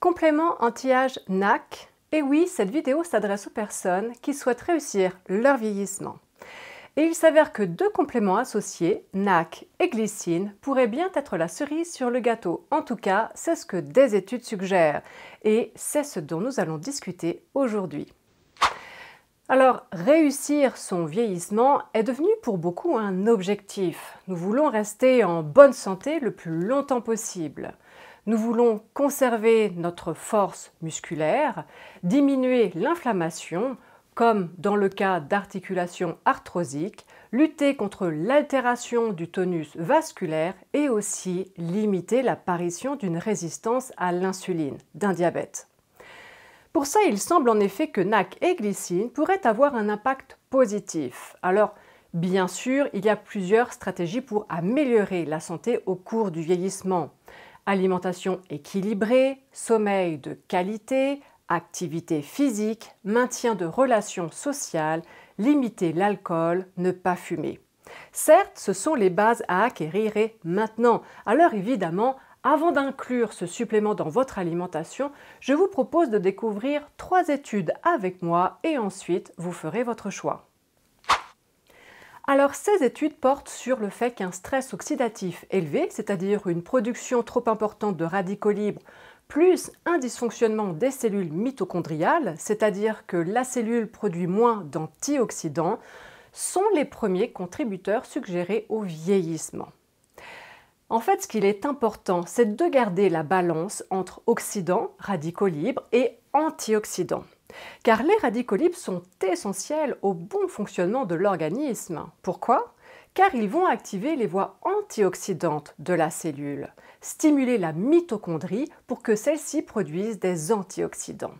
Complément anti-âge NAC. Et oui, cette vidéo s'adresse aux personnes qui souhaitent réussir leur vieillissement. Et il s'avère que deux compléments associés, NAC et glycine, pourraient bien être la cerise sur le gâteau. En tout cas, c'est ce que des études suggèrent. Et c'est ce dont nous allons discuter aujourd'hui. Alors, réussir son vieillissement est devenu pour beaucoup un objectif. Nous voulons rester en bonne santé le plus longtemps possible. Nous voulons conserver notre force musculaire, diminuer l'inflammation, comme dans le cas d'articulation arthrosiques, lutter contre l'altération du tonus vasculaire et aussi limiter l'apparition d'une résistance à l'insuline, d'un diabète. Pour ça, il semble en effet que NAC et glycine pourraient avoir un impact positif. Alors, bien sûr, il y a plusieurs stratégies pour améliorer la santé au cours du vieillissement. Alimentation équilibrée, sommeil de qualité, activité physique, maintien de relations sociales, limiter l'alcool, ne pas fumer. Certes, ce sont les bases à acquérir et maintenant. Alors évidemment, avant d'inclure ce supplément dans votre alimentation, je vous propose de découvrir trois études avec moi et ensuite vous ferez votre choix. Alors ces études portent sur le fait qu'un stress oxydatif élevé, c'est-à-dire une production trop importante de radicaux libres, plus un dysfonctionnement des cellules mitochondriales, c'est-à-dire que la cellule produit moins d'antioxydants, sont les premiers contributeurs suggérés au vieillissement. En fait, ce qu'il est important, c'est de garder la balance entre oxydants, radicaux libres, et antioxydants car les radicaux libres sont essentiels au bon fonctionnement de l'organisme. Pourquoi Car ils vont activer les voies antioxydantes de la cellule, stimuler la mitochondrie pour que celle-ci produise des antioxydants.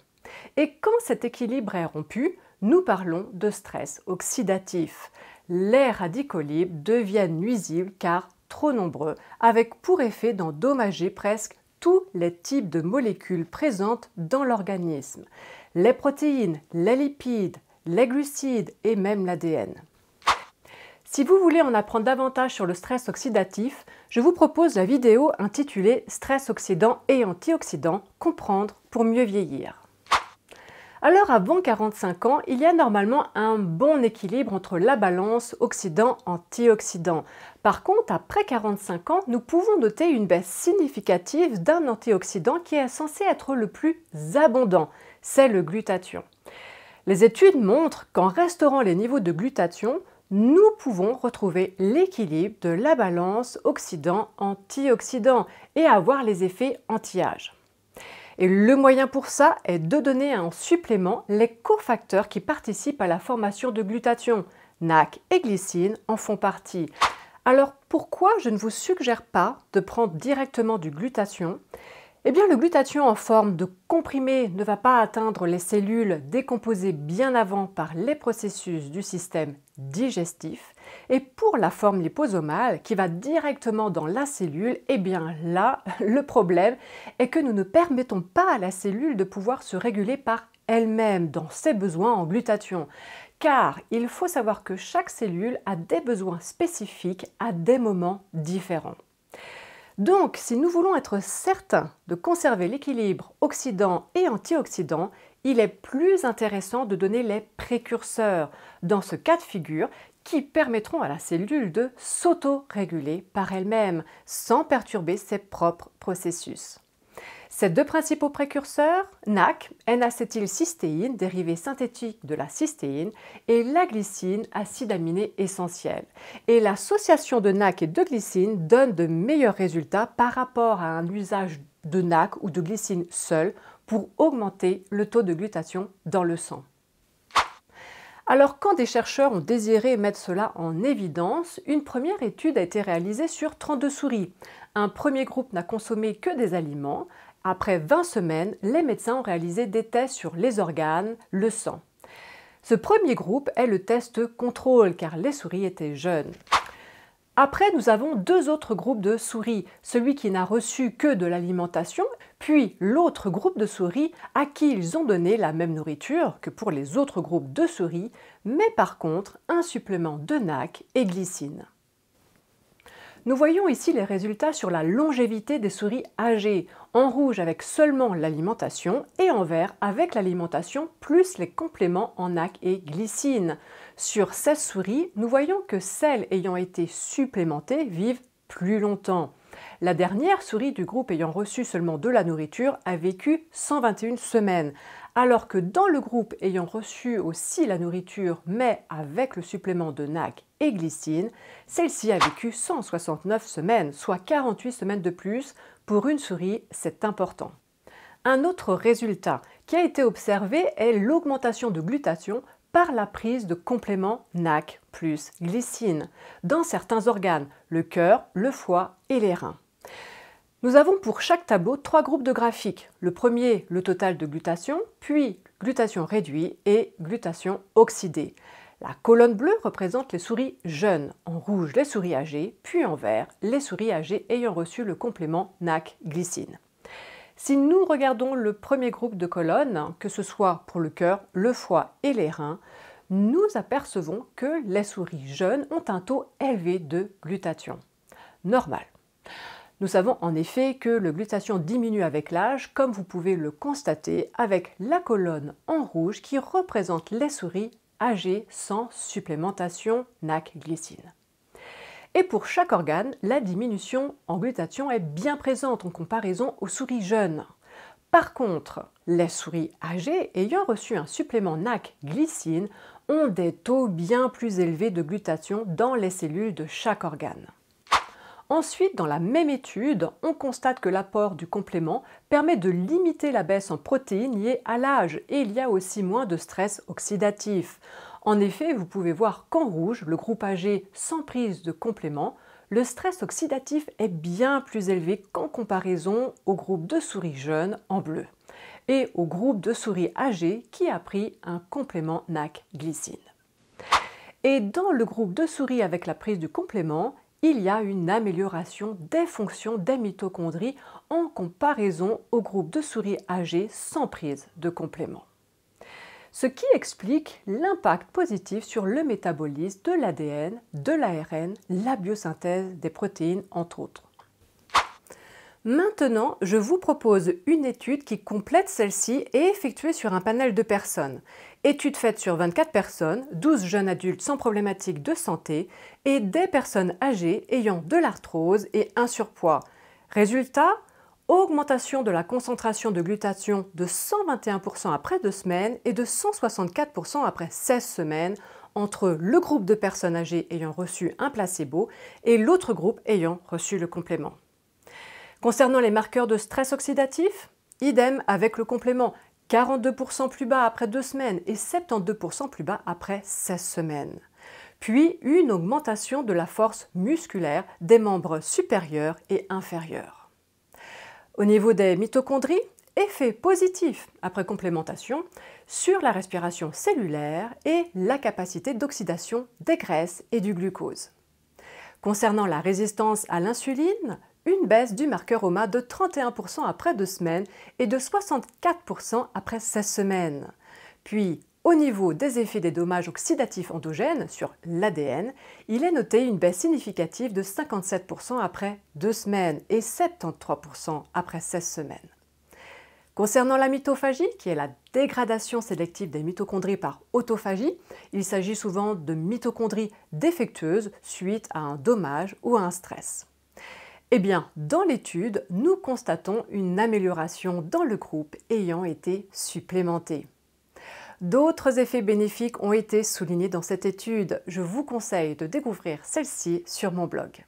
Et quand cet équilibre est rompu, nous parlons de stress oxydatif. Les radicaux libres deviennent nuisibles car trop nombreux, avec pour effet d'endommager presque tous les types de molécules présentes dans l'organisme les protéines, les lipides, les glucides et même l'ADN. Si vous voulez en apprendre davantage sur le stress oxydatif, je vous propose la vidéo intitulée Stress oxydant et antioxydant, comprendre pour mieux vieillir. Alors avant 45 ans, il y a normalement un bon équilibre entre la balance oxydant-antioxydant. Par contre, après 45 ans, nous pouvons noter une baisse significative d'un antioxydant qui est censé être le plus abondant, c'est le glutathion. Les études montrent qu'en restaurant les niveaux de glutathion, nous pouvons retrouver l'équilibre de la balance oxydant-antioxydant et avoir les effets anti-âge. Et le moyen pour ça est de donner en supplément les cofacteurs qui participent à la formation de glutathion. NAC et glycine en font partie. Alors pourquoi je ne vous suggère pas de prendre directement du glutathion eh bien, le glutathion en forme de comprimé ne va pas atteindre les cellules décomposées bien avant par les processus du système digestif. Et pour la forme liposomale, qui va directement dans la cellule, eh bien là, le problème est que nous ne permettons pas à la cellule de pouvoir se réguler par elle-même dans ses besoins en glutathion. Car il faut savoir que chaque cellule a des besoins spécifiques à des moments différents. Donc, si nous voulons être certains de conserver l'équilibre oxydant et antioxydant, il est plus intéressant de donner les précurseurs dans ce cas de figure qui permettront à la cellule de s'auto-réguler par elle-même sans perturber ses propres processus. Ces deux principaux précurseurs, NAC, N-acétylcystéine, dérivée synthétique de la cystéine, et la glycine, acide aminé essentiel. Et l'association de NAC et de glycine donne de meilleurs résultats par rapport à un usage de NAC ou de glycine seul pour augmenter le taux de glutation dans le sang. Alors quand des chercheurs ont désiré mettre cela en évidence, une première étude a été réalisée sur 32 souris. Un premier groupe n'a consommé que des aliments, après 20 semaines, les médecins ont réalisé des tests sur les organes, le sang. Ce premier groupe est le test contrôle car les souris étaient jeunes. Après, nous avons deux autres groupes de souris, celui qui n'a reçu que de l'alimentation, puis l'autre groupe de souris à qui ils ont donné la même nourriture que pour les autres groupes de souris, mais par contre un supplément de NAC et glycine. Nous voyons ici les résultats sur la longévité des souris âgées, en rouge avec seulement l'alimentation et en vert avec l'alimentation plus les compléments en ac et glycine. Sur 16 souris, nous voyons que celles ayant été supplémentées vivent plus longtemps. La dernière souris du groupe ayant reçu seulement de la nourriture a vécu 121 semaines, alors que dans le groupe ayant reçu aussi la nourriture mais avec le supplément de NAC et glycine, celle-ci a vécu 169 semaines, soit 48 semaines de plus. Pour une souris, c'est important. Un autre résultat qui a été observé est l'augmentation de glutation par la prise de compléments NAC plus glycine dans certains organes, le cœur, le foie et les reins. Nous avons pour chaque tableau trois groupes de graphiques. Le premier, le total de glutation, puis glutation réduit et glutation oxydée. La colonne bleue représente les souris jeunes, en rouge les souris âgées, puis en vert les souris âgées ayant reçu le complément NAC-glycine. Si nous regardons le premier groupe de colonnes, que ce soit pour le cœur, le foie et les reins, nous apercevons que les souris jeunes ont un taux élevé de glutation. Normal. Nous savons en effet que le glutation diminue avec l'âge, comme vous pouvez le constater avec la colonne en rouge qui représente les souris âgées sans supplémentation NAC-glycine. Et pour chaque organe, la diminution en glutation est bien présente en comparaison aux souris jeunes. Par contre, les souris âgées ayant reçu un supplément NAC-glycine ont des taux bien plus élevés de glutation dans les cellules de chaque organe. Ensuite, dans la même étude, on constate que l'apport du complément permet de limiter la baisse en protéines liées à l'âge et il y a aussi moins de stress oxydatif. En effet, vous pouvez voir qu'en rouge, le groupe âgé sans prise de complément, le stress oxydatif est bien plus élevé qu'en comparaison au groupe de souris jeunes en bleu et au groupe de souris âgées qui a pris un complément NAC-glycine. Et dans le groupe de souris avec la prise du complément, il y a une amélioration des fonctions des mitochondries en comparaison au groupe de souris âgées sans prise de complément. Ce qui explique l'impact positif sur le métabolisme de l'ADN, de l'ARN, la biosynthèse des protéines entre autres. Maintenant, je vous propose une étude qui complète celle-ci et effectuée sur un panel de personnes. Étude faite sur 24 personnes, 12 jeunes adultes sans problématique de santé et des personnes âgées ayant de l'arthrose et un surpoids. Résultat Augmentation de la concentration de glutathion de 121% après 2 semaines et de 164% après 16 semaines entre le groupe de personnes âgées ayant reçu un placebo et l'autre groupe ayant reçu le complément. Concernant les marqueurs de stress oxydatif, idem avec le complément. 42% plus bas après 2 semaines et 72% plus bas après 16 semaines. Puis une augmentation de la force musculaire des membres supérieurs et inférieurs. Au niveau des mitochondries, effet positif après complémentation sur la respiration cellulaire et la capacité d'oxydation des graisses et du glucose. Concernant la résistance à l'insuline, une baisse du marqueur OMA de 31% après deux semaines et de 64% après 16 semaines. Puis, au niveau des effets des dommages oxydatifs endogènes sur l'ADN, il est noté une baisse significative de 57% après 2 semaines et 73% après 16 semaines. Concernant la mitophagie, qui est la dégradation sélective des mitochondries par autophagie, il s'agit souvent de mitochondries défectueuses suite à un dommage ou à un stress. Eh bien, dans l'étude, nous constatons une amélioration dans le groupe ayant été supplémenté. D'autres effets bénéfiques ont été soulignés dans cette étude. Je vous conseille de découvrir celle-ci sur mon blog.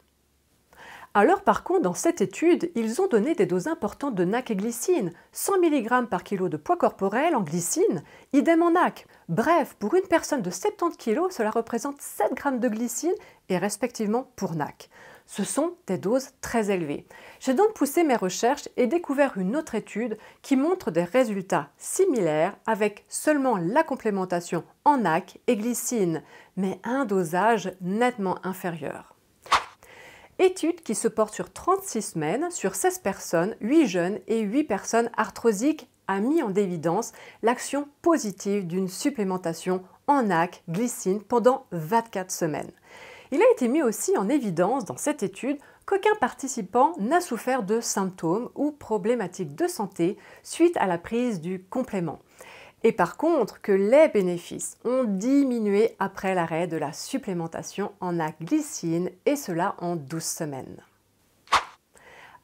Alors par contre, dans cette étude, ils ont donné des doses importantes de NAC et glycine, 100 mg par kilo de poids corporel en glycine, idem en NAC. Bref, pour une personne de 70 kg, cela représente 7 g de glycine et respectivement pour NAC. Ce sont des doses très élevées. J'ai donc poussé mes recherches et découvert une autre étude qui montre des résultats similaires avec seulement la complémentation en AC et glycine, mais un dosage nettement inférieur. Étude qui se porte sur 36 semaines, sur 16 personnes, 8 jeunes et 8 personnes arthrosiques a mis en évidence l'action positive d'une supplémentation en AC glycine pendant 24 semaines. Il a été mis aussi en évidence dans cette étude qu'aucun participant n'a souffert de symptômes ou problématiques de santé suite à la prise du complément. Et par contre, que les bénéfices ont diminué après l'arrêt de la supplémentation en aglycine, et cela en 12 semaines.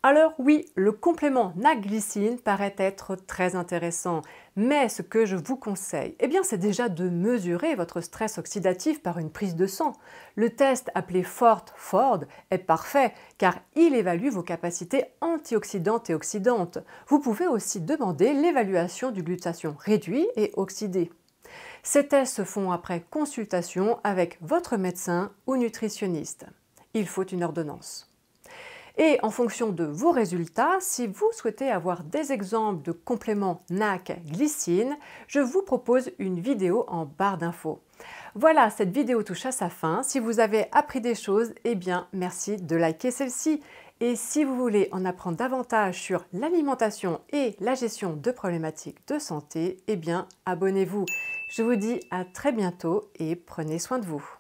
Alors oui, le complément naglycine paraît être très intéressant, mais ce que je vous conseille, eh bien c'est déjà de mesurer votre stress oxydatif par une prise de sang. Le test appelé FORT-FORD est parfait car il évalue vos capacités antioxydantes et oxydantes. Vous pouvez aussi demander l'évaluation du glutation réduit et oxydé. Ces tests se font après consultation avec votre médecin ou nutritionniste. Il faut une ordonnance. Et en fonction de vos résultats, si vous souhaitez avoir des exemples de compléments NAC-glycine, je vous propose une vidéo en barre d'infos. Voilà, cette vidéo touche à sa fin. Si vous avez appris des choses, eh bien, merci de liker celle-ci. Et si vous voulez en apprendre davantage sur l'alimentation et la gestion de problématiques de santé, eh bien, abonnez-vous. Je vous dis à très bientôt et prenez soin de vous.